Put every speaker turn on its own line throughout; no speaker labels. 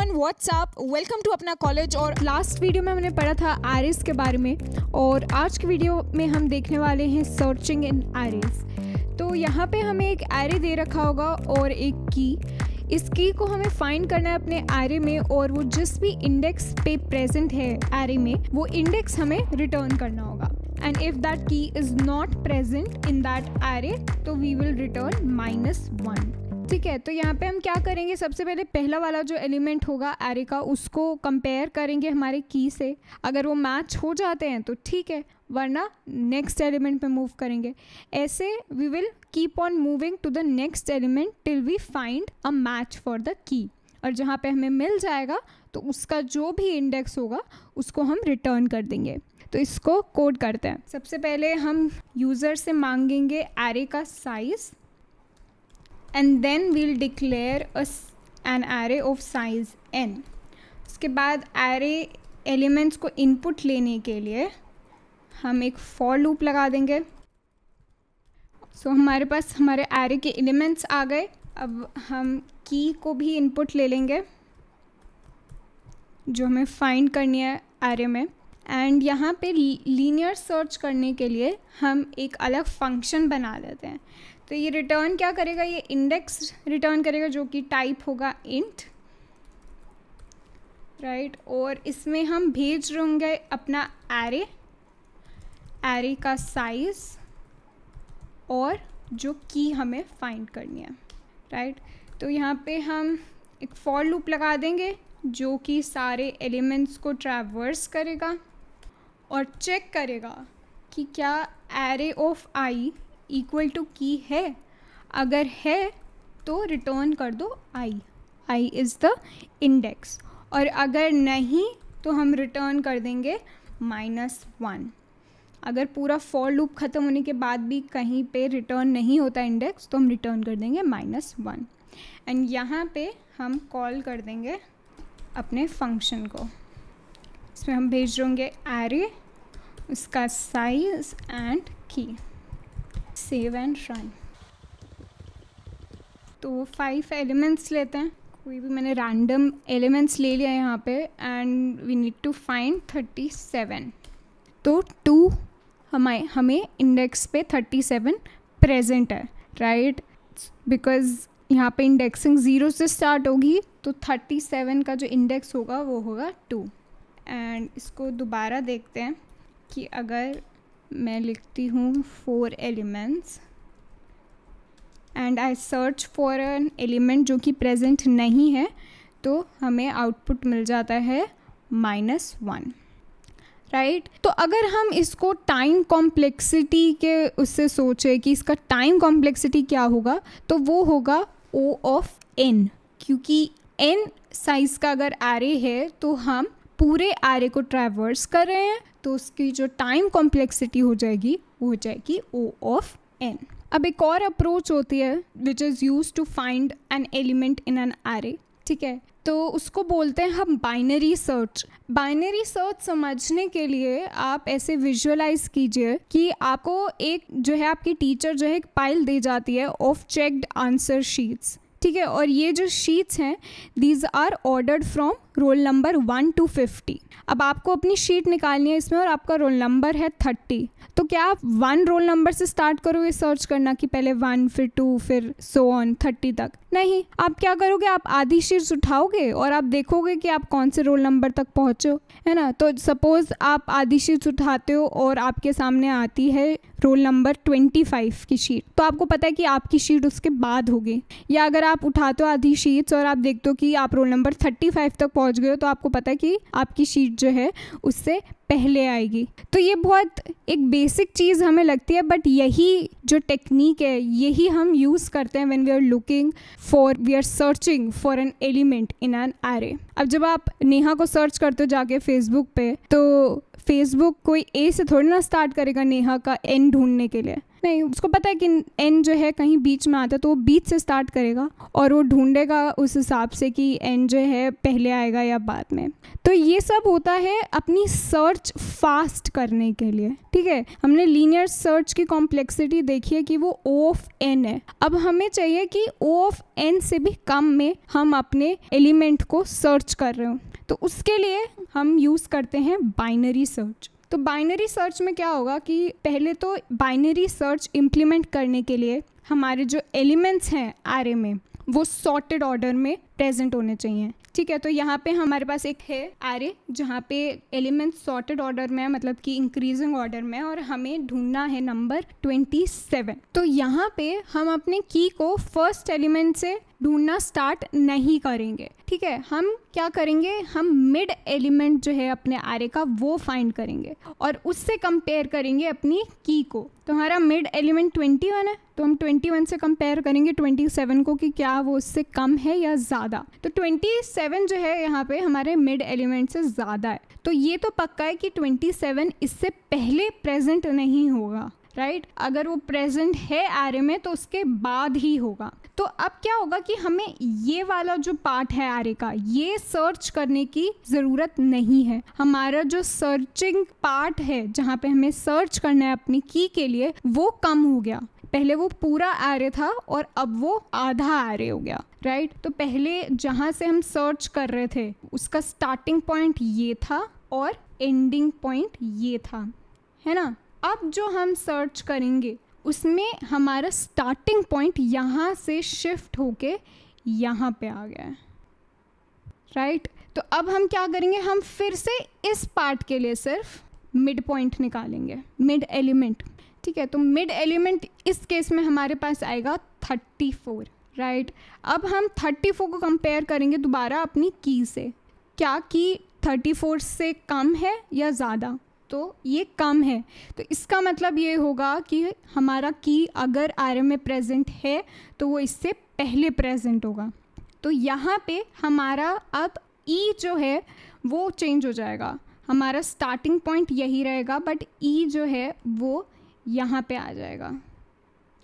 Everyone what's up welcome to अपना college और last video में हमने पढ़ा था आरिस के बारे में और आज की वीडियो में हम देखने वाले हैं सर्चिंग इन आरिस तो यहाँ पे हमें एक एरे दे रखा होगा और एक की इस की को हमें फाइंड करना है अपने एरे में और वो जिस भी इंडेक्स पे प्रेजेंट है एरे में वो इंडेक्स हमें रिटर्न करना होगा and if that key is not present in that array तो we will return minus one ठीक है तो यहाँ पे हम क्या करेंगे सबसे पहले पहला वाला जो एलिमेंट होगा एरे का उसको कंपेयर करेंगे हमारे की से अगर वो मैच हो जाते हैं तो ठीक है वरना नेक्स्ट एलिमेंट पे मूव करेंगे ऐसे we will keep on moving to the next element till we find a match for the key और जहाँ पे हमें मिल जाएगा तो उसका जो भी इंडेक्स होगा उसको हम रिटर्न कर देंगे तो इसको कोड करते हैं सबसे पहले हम यूज़र से मांगेंगे एरे का size and then we'll declare an array of size N उसके बाद एरे एलिमेंट्स को इनपुट लेने के लिए हम एक फॉर लूप लगा देंगे सो so, हमारे पास हमारे एरे के एलिमेंट्स आ गए अब हम की को भी इनपुट ले लेंगे जो हमें फाइंड करनी है एरे में एंड यहाँ पे लीनियर सर्च करने के लिए हम एक अलग फंक्शन बना लेते हैं तो ये रिटर्न क्या करेगा ये इंडेक्स रिटर्न करेगा जो कि टाइप होगा इंट राइट right? और इसमें हम भेज रहेंगे अपना एरे एरे का साइज और जो की हमें फाइंड करनी है राइट right? तो यहाँ पे हम एक फॉर लूप लगा देंगे जो कि सारे एलिमेंट्स को ट्रैवर्स करेगा और चेक करेगा कि क्या array of I equal to key है अगर है तो रिटर्न कर दो I I is the index और अगर नहीं तो हम रिटर्न कर देंगे माइनस वन अगर पूरा फॉर लूप ख़त्म होने के बाद भी कहीं पे रिटर्न नहीं होता इंडेक्स तो हम रिटर्न कर देंगे माइनस वन एंड यहाँ पे हम कॉल कर देंगे अपने फंक्शन को इसमें हम भेज देंगे एरे उसका size and key save and श्राइन तो फाइव एलिमेंट्स लेते हैं कोई भी मैंने रैंडम एलिमेंट्स ले लिया है यहाँ पे and we need to find thirty seven तो टू हमारे हमें इंडेक्स पे थर्टी सेवन प्रेजेंट है राइट बिकॉज यहाँ पे इंडेक्सिंग ज़ीरो से स्टार्ट होगी तो थर्टी सेवन का जो इंडेक्स होगा वो होगा टू एंड इसको दोबारा देखते हैं कि अगर मैं लिखती हूँ four elements and I search for an element जो कि प्रेजेंट नहीं है तो हमें आउटपुट मिल जाता है माइनस वन राइट तो अगर हम इसको टाइम कॉम्प्लेक्सिटी के उससे सोचें कि इसका टाइम कॉम्प्लेक्सिटी क्या होगा तो वो होगा ओ ऑफ एन क्योंकि एन साइज़ का अगर एरे है तो हम पूरे एरे को ट्रैवर्स कर रहे हैं तो उसकी जो टाइम कॉम्प्लेक्सिटी हो जाएगी वो हो जाएगी ओ ऑफ एन अब एक और अप्रोच होती है which is used to find an element in an array ठीक है तो उसको बोलते हैं हम बाइनरी सर्च बाइनरी सर्च समझने के लिए आप ऐसे विजुअलाइज कीजिए कि आपको एक जो है आपकी टीचर जो है एक पाइल दे जाती है ऑफ चेक्ड आंसर शीट्स ठीक है और ये जो शीट्स हैं these are ordered from roll number one to fifty अब आपको अपनी शीट निकालनी है इसमें और आपका रोल नंबर है थर्टी तो क्या आप वन रोल नंबर से स्टार्ट करोगे सर्च करना कि पहले वन फिर टू फिर सो ऑन थर्टी तक नहीं आप क्या करोगे आप आधी शीट्स उठाओगे और आप देखोगे कि आप कौन से रोल नंबर तक पहुँचो है ना तो सपोज़ आप आधी शीट्स उठाते हो और आपके सामने आती है रोल नंबर ट्वेंटी फाइव की शीट तो आपको पता है कि आपकी शीट उसके बाद होगी या अगर आप उठाते हो आधी शीट्स और आप देखते हो कि आप रोल नंबर थर्टी फाइव तक पहुँच पहुंच गए हो तो आपको पता है कि आपकी शीट जो है उससे पहले आएगी तो ये बहुत एक बेसिक चीज़ हमें लगती है बट यही जो टेक्निक है यही हम यूज़ करते हैं when we are looking for we are searching for an element in an array अब जब आप नेहा को सर्च करते हो जाके फेसबुक पे तो फेसबुक कोई ए से थोड़ी ना स्टार्ट करेगा नेहा का एन ढूंढने के लिए नहीं उसको पता है कि एन जो है कहीं बीच में आता है तो वो बीच से स्टार्ट करेगा और वो ढूंढेगा उस हिसाब से कि एन जो है पहले आएगा या बाद में तो ये सब होता है अपनी सर्च फास्ट करने के लिए ठीक है हमने लीनियर सर्च की कॉम्प्लेक्सिटी देखी है कि वो ओ ऑफ एन है अब हमें चाहिए कि ओ ऑफ एन से भी कम में हम अपने एलिमेंट को सर्च कर रहे हो तो उसके लिए हम यूज़ करते हैं बाइनरी सर्च तो बाइनरी सर्च में क्या होगा कि पहले तो बाइनरी सर्च इम्प्लीमेंट करने के लिए हमारे जो एलिमेंट्स हैं आर में वो सॉर्टेड ऑर्डर में प्रेजेंट होने चाहिए ठीक है तो यहाँ पे हमारे पास एक है आर ए जहाँ पे एलिमेंट्स सॉर्टेड ऑर्डर में है मतलब कि इंक्रीजिंग ऑर्डर में और हमें ढूंढना है नंबर ट्वेंटी सेवन तो यहाँ पे हम अपने की को फर्स्ट एलिमेंट से ढूंढना स्टार्ट नहीं करेंगे ठीक है हम क्या करेंगे हम मिड एलिमेंट जो है अपने आरे का वो फाइंड करेंगे और उससे कंपेयर करेंगे अपनी की को तो हमारा मिड एलिमेंट ट्वेंटी वन है तो हम ट्वेंटी वन से कंपेयर करेंगे ट्वेंटी सेवन को कि क्या वो उससे कम है या ज़्यादा तो ट्वेंटी सेवन जो है यहाँ पे हमारे मिड एलिमेंट से ज़्यादा है तो ये तो पक्का है कि ट्वेंटी सेवन इससे पहले प्रेजेंट नहीं होगा राइट right? अगर वो प्रेजेंट है एरे में तो उसके बाद ही होगा तो अब क्या होगा कि हमें ये वाला जो पार्ट है एरे का ये सर्च करने की ज़रूरत नहीं है हमारा जो सर्चिंग पार्ट है जहाँ पे हमें सर्च करना है अपनी की के लिए वो कम हो गया पहले वो पूरा एरे था और अब वो आधा एरे हो गया राइट right? तो पहले जहाँ से हम सर्च कर रहे थे उसका स्टार्टिंग पॉइंट ये था और एंडिंग पॉइंट ये था है ना अब जो हम सर्च करेंगे उसमें हमारा स्टार्टिंग पॉइंट यहाँ से शिफ्ट होके यहाँ पे आ गया है राइट तो अब हम क्या करेंगे हम फिर से इस पार्ट के लिए सिर्फ मिड पॉइंट निकालेंगे मिड एलिमेंट ठीक है तो मिड एलिमेंट इस केस में हमारे पास आएगा थर्टी फोर राइट अब हम थर्टी फोर को कंपेयर करेंगे दोबारा अपनी की से क्या की थर्टी फोर से कम है या ज़्यादा तो ये कम है तो इसका मतलब ये होगा कि हमारा की अगर आर में प्रेजेंट है तो वो इससे पहले प्रेजेंट होगा तो यहाँ पे हमारा अब ई जो है वो चेंज हो जाएगा हमारा स्टार्टिंग पॉइंट यही रहेगा बट ई जो है वो यहाँ पे आ जाएगा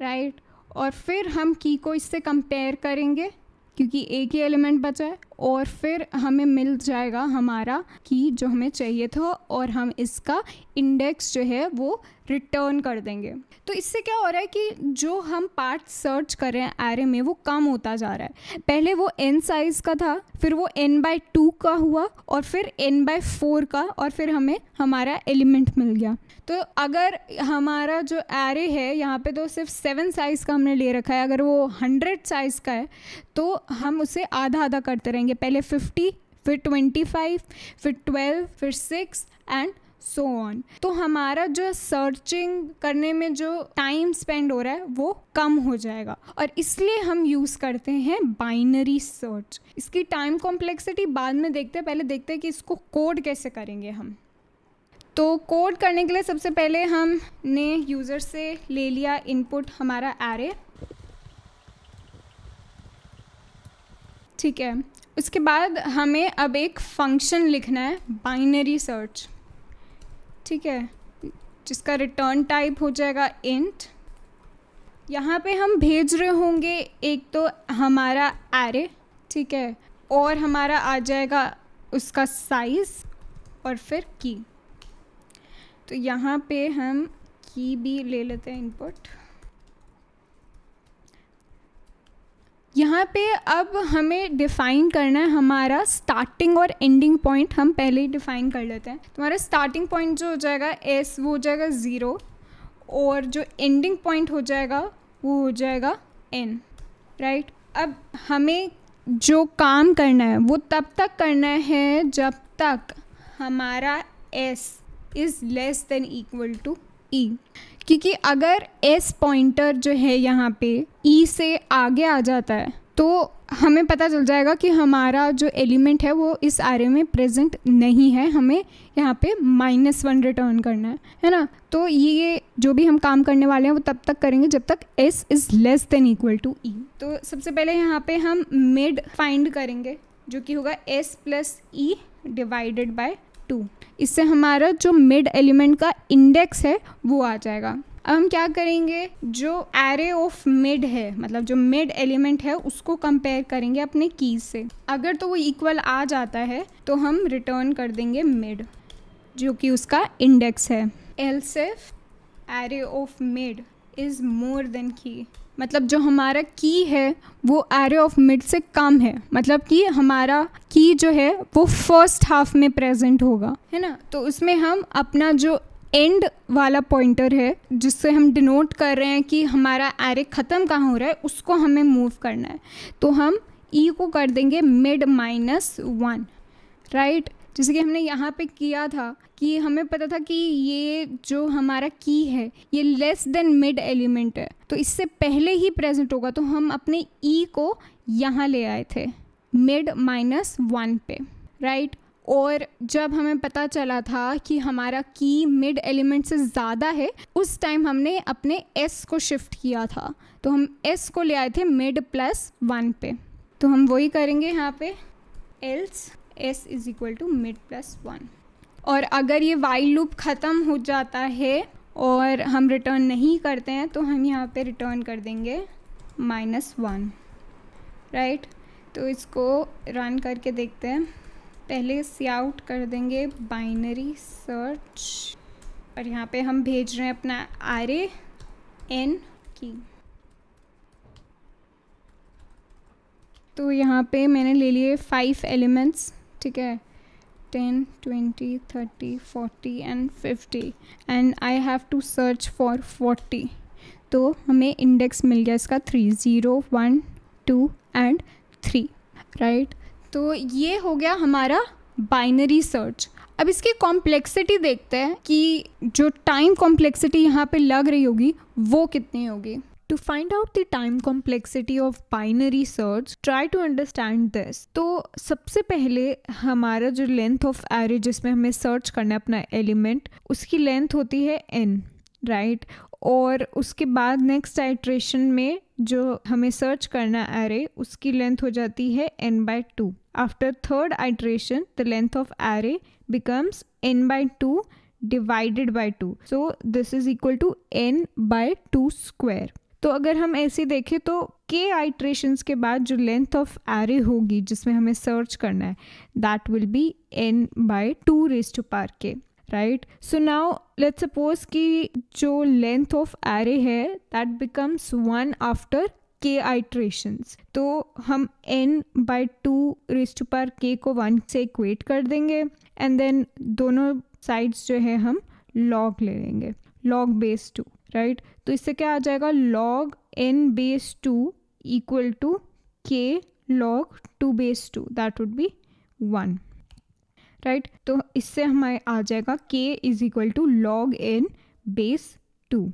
राइट right? और फिर हम की को इससे कंपेयर करेंगे क्योंकि एक ही एलिमेंट बचा है और फिर हमें मिल जाएगा हमारा की जो हमें चाहिए था और हम इसका इंडेक्स जो है वो रिटर्न कर देंगे तो इससे क्या हो रहा है कि जो हम पार्ट सर्च कर रहे हैं एरे में वो कम होता जा रहा है पहले वो एन साइज़ का था फिर वो एन बाई टू का हुआ और फिर एन बाई फोर का और फिर हमें हमारा एलिमेंट मिल गया तो अगर हमारा जो एरे है यहाँ पे तो सिर्फ सेवन साइज़ का हमने ले रखा है अगर वो हंड्रेड साइज़ का है तो हम उसे आधा आधा करते रहेंगे जाएंगे पहले फिफ्टी फिर ट्वेंटी फाइव फिर ट्वेल्व फिर सिक्स एंड सो ऑन तो हमारा जो सर्चिंग करने में जो टाइम स्पेंड हो रहा है वो कम हो जाएगा और इसलिए हम यूज़ करते हैं बाइनरी सर्च इसकी टाइम कॉम्प्लेक्सिटी बाद में देखते हैं पहले देखते हैं कि इसको कोड कैसे करेंगे हम तो कोड करने के लिए सबसे पहले हम ने यूज़र से ले लिया इनपुट हमारा एरे ठीक है उसके बाद हमें अब एक फंक्शन लिखना है बाइनरी सर्च ठीक है जिसका रिटर्न टाइप हो जाएगा इंट यहाँ पे हम भेज रहे होंगे एक तो हमारा एरे ठीक है और हमारा आ जाएगा उसका साइज़ और फिर की तो यहाँ पे हम की भी ले लेते हैं इनपुट यहाँ पे अब हमें डिफ़ाइन करना है हमारा स्टार्टिंग और एंडिंग पॉइंट हम पहले ही डिफ़ाइन कर लेते हैं तुम्हारा स्टार्टिंग पॉइंट जो हो जाएगा एस वो हो जाएगा ज़ीरो और जो एंडिंग पॉइंट हो जाएगा वो हो जाएगा एन राइट right? अब हमें जो काम करना है वो तब तक करना है जब तक हमारा S is less than equal to E क्योंकि अगर एस पॉइंटर जो है यहाँ पे ई e से आगे आ जाता है तो हमें पता चल जाएगा कि हमारा जो एलिमेंट है वो इस आर में प्रेजेंट नहीं है हमें यहाँ पे माइनस वन रिटर्न करना है है ना तो ये जो भी हम काम करने वाले हैं वो तब तक करेंगे जब तक S is less than equal to E तो सबसे पहले यहाँ पे हम मिड फाइंड करेंगे जो कि होगा S plus E divided by two इससे हमारा जो मिड एलिमेंट का इंडेक्स है वो आ जाएगा अब हम क्या करेंगे जो एरे ऑफ मिड है मतलब जो मिड एलिमेंट है उसको कंपेयर करेंगे अपने कीज से अगर तो वो इक्वल आ जाता है तो हम रिटर्न कर देंगे मिड जो कि उसका इंडेक्स है else if array of mid is more than key मतलब जो हमारा की है वो एरे ऑफ मिड से कम है मतलब कि हमारा की जो है वो फर्स्ट हाफ में प्रेजेंट होगा है ना तो उसमें हम अपना जो एंड वाला पॉइंटर है जिससे हम डिनोट कर रहे हैं कि हमारा एरे ख़त्म कहाँ हो रहा है उसको हमें मूव करना है तो हम ई e को कर देंगे मिड माइनस वन राइट जैसे कि हमने यहाँ पे किया था कि हमें पता था कि ये जो हमारा की है ये लेस देन मिड एलिमेंट है तो इससे पहले ही प्रेजेंट होगा तो हम अपने ई e को यहाँ ले आए थे मिड माइनस वन पे राइट right? और जब हमें पता चला था कि हमारा की मिड एलिमेंट से ज़्यादा है उस टाइम हमने अपने एस को शिफ्ट किया था तो हम एस को ले आए थे मिड प्लस वन पे तो हम वही करेंगे यहाँ पे else S is equal to mid plus one और अगर ये वाइल लूप ख़त्म हो जाता है और हम रिटर्न नहीं करते हैं तो हम यहाँ पे रिटर्न कर देंगे माइनस वन राइट तो इसको रन करके देखते हैं पहले सी आउट कर देंगे बाइनरी सर्च और यहाँ पे हम भेज रहे हैं अपना आर एन की तो यहाँ पे मैंने ले लिए फाइव एलिमेंट्स ठीक है ten twenty thirty forty and fifty and I have to search for forty तो हमें इंडेक्स मिल गया इसका three zero one two and three right तो ये हो गया हमारा बाइनरी सर्च अब इसकी कॉम्प्लेक्सिटी देखते हैं कि जो टाइम कॉम्प्लेक्सिटी यहाँ पे लग रही होगी वो कितनी होगी To find out the time complexity of binary search, try to understand this. तो सबसे पहले हमारा जो length of array जिसमें हमें search करना है अपना element, उसकी length होती है n, right? और उसके बाद नेक्स्ट आइट्रेशन में जो हमें सर्च करना एरे उसकी लेंथ हो जाती है N by two after third iteration the length of array becomes N by two divided by two so this is equal to N by two square तो अगर हम ऐसे देखें तो के आइट्रेशंस के बाद जो लेंथ ऑफ एरे होगी जिसमें हमें सर्च करना है that will be N by two raise to power K right so now let suppose कि जो लेंथ ऑफ एरे है that becomes one after K iterations तो हम N by two raise to power K को one से equate कर देंगे and then दोनों साइड्स जो है हम लॉग ले लेंगे लॉग बेस टू राइट तो इससे क्या आ जाएगा log N base two equal to K log two base two that would be one right तो इससे हमारे आ जाएगा K is equal to log N base two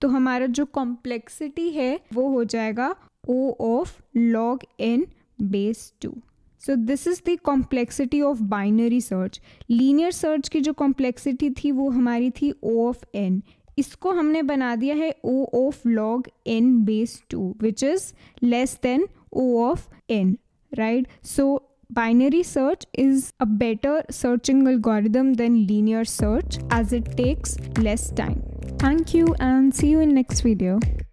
तो हमारा जो कॉम्प्लेक्सिटी है वो हो जाएगा O of log N base two so this is the complexity of binary search linear search की जो कॉम्प्लेक्सिटी थी वो हमारी थी ओ ऑफ एन इसको हमने बना दिया है O of log N base two which is less than O of n right so binary search is a better searching algorithm than linear search as it takes less time thank you and see you in next video